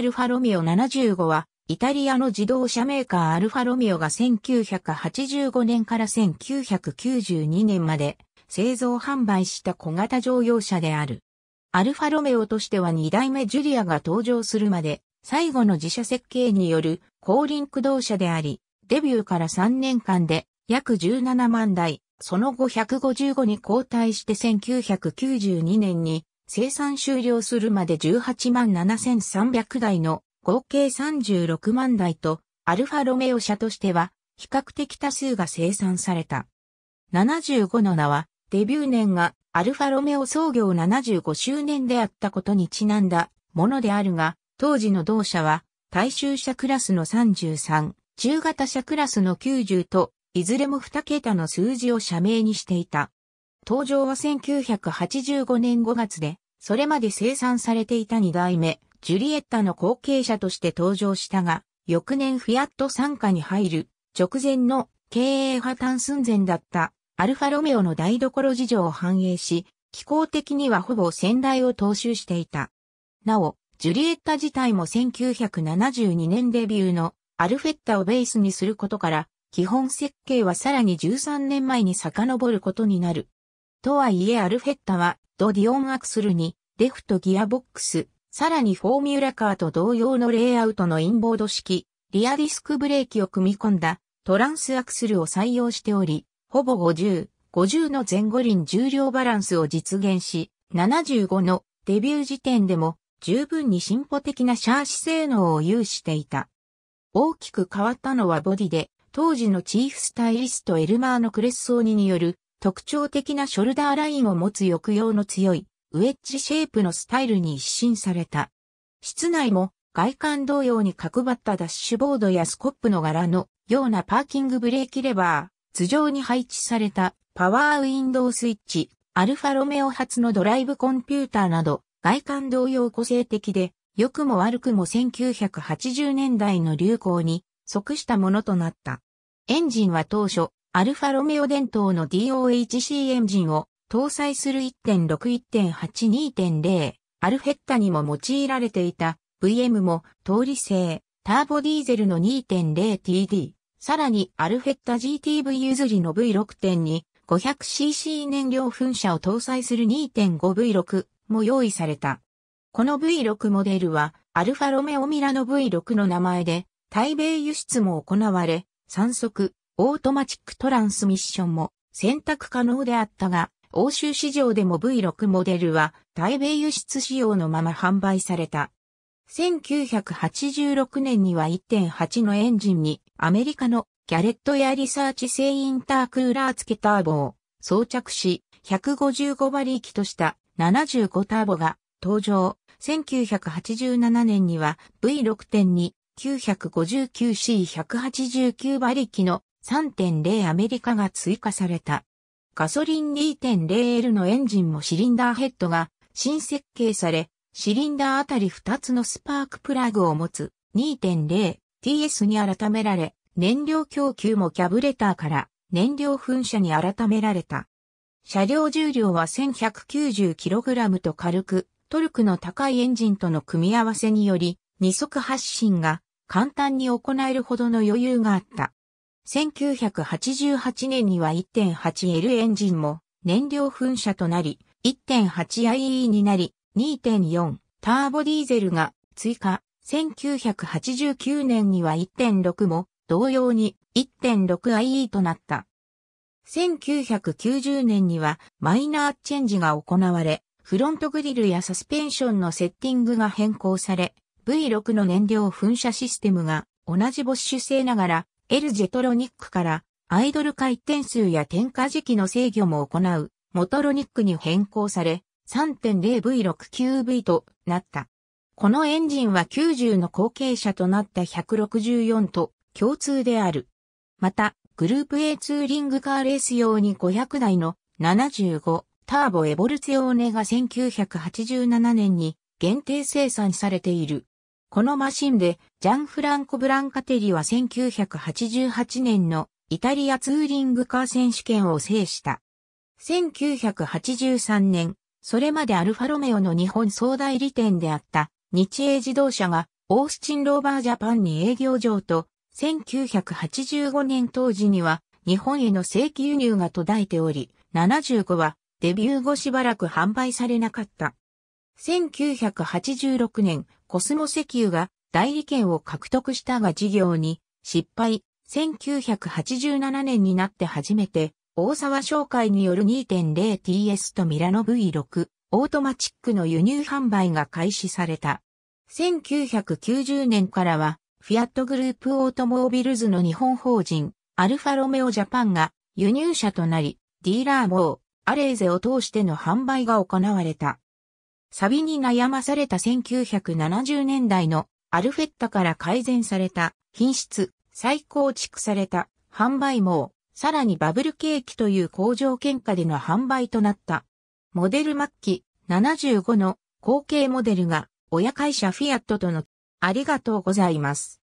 アルファロミオ75は、イタリアの自動車メーカーアルファロミオが1985年から1992年まで製造販売した小型乗用車である。アルファロメオとしては2代目ジュリアが登場するまで、最後の自社設計による後輪駆動車であり、デビューから3年間で約17万台、その後155に交代して1992年に生産終了するまで18万7300台の合計36万台と、アルファロメオ車としては、比較的多数が生産された。75の名は、デビュー年がアルファロメオ創業75周年であったことにちなんだものであるが、当時の同社は、大衆車クラスの33、中型車クラスの90と、いずれも2桁の数字を社名にしていた。登場は1985年5月で、それまで生産されていた二代目、ジュリエッタの後継者として登場したが、翌年フィアット傘下に入る直前の経営破綻寸前だったアルファロメオの台所事情を反映し、気候的にはほぼ先代を踏襲していた。なお、ジュリエッタ自体も1972年デビューのアルフェッタをベースにすることから、基本設計はさらに13年前に遡ることになる。とはいえアルフェッタはドディオンアクスルに、レフトギアボックス、さらにフォーミュラカーと同様のレイアウトのインボード式、リアディスクブレーキを組み込んだトランスアクスルを採用しており、ほぼ50、50の前後輪重量バランスを実現し、75のデビュー時点でも十分に進歩的なシャーシ性能を有していた。大きく変わったのはボディで、当時のチーフスタイリストエルマーのクレッソーニによる特徴的なショルダーラインを持つ抑揚の強いウェッジシェイプのスタイルに一新された。室内も外観同様に角張ったダッシュボードやスコップの柄のようなパーキングブレーキレバー、頭上に配置されたパワーウィンドウスイッチ、アルファロメオ発のドライブコンピューターなど外観同様個性的で、良くも悪くも1980年代の流行に即したものとなった。エンジンは当初アルファロメオ伝統の DOHC エンジンを搭載する1.6.8.2.0アルフェッタにも用いられていた VM も通り製ターボディーゼルの 2.0TD さらにアルフェッタ GTV 譲りの V6.2 500cc 燃料噴射を搭載する 2.5V6 も用意された。この V6 モデルはアルファロメオミラの V6 の名前で対米輸出も行われ、3速、オートマチックトランスミッションも選択可能であったが、欧州市場でも V6 モデルは台米輸出仕様のまま販売された。1986年には1.8のエンジンにアメリカのギャレットやリサーチ製インタークーラー付けターボを装着し155馬力とした75ターボが登場。1987年には V6.2 959C189 馬力の3.0アメリカが追加された。ガソリン 2.0L のエンジンもシリンダーヘッドが新設計され、シリンダーあたり2つのスパークプラグを持つ 2.0TS に改められ、燃料供給もキャブレターから燃料噴射に改められた。車両重量は 1190kg と軽く、トルクの高いエンジンとの組み合わせにより、二足発進が簡単に行えるほどの余裕があった。1988年には 1.8L エンジンも燃料噴射となり、1.8IE になり、2.4ターボディーゼルが追加。1989年には1.6も同様に 1.6IE となった。1990年にはマイナーチェンジが行われ、フロントグリルやサスペンションのセッティングが変更され、V6 の燃料噴射システムが同じボッシュ製ながらエルジェトロニックからアイドル回転数や点火時期の制御も行うモトロニックに変更され 3.0V69V となった。このエンジンは90の後継者となった164と共通である。また、グループ A ツーリングカーレース用に500台の75ターボエボルツィオーネが1987年に限定生産されている。このマシンで、ジャンフランコ・ブランカテリは1988年のイタリアツーリングカー選手権を制した。1983年、それまでアルファロメオの日本総代理店であった日英自動車がオースチン・ローバージャパンに営業上と、1985年当時には日本への正規輸入が途絶えており、75はデビュー後しばらく販売されなかった。1986年、コスモ石油が代理権を獲得したが事業に失敗。1987年になって初めて、大沢商会による 2.0TS とミラノ V6 オートマチックの輸入販売が開始された。1990年からは、フィアットグループオートモービルズの日本法人、アルファロメオジャパンが輸入車となり、ディーラーもアレーゼを通しての販売が行われた。サビに悩まされた1970年代のアルフェッタから改善された品質、再構築された販売網、さらにバブル景気という工場喧嘩での販売となった。モデル末期75の後継モデルが親会社フィアットとのありがとうございます。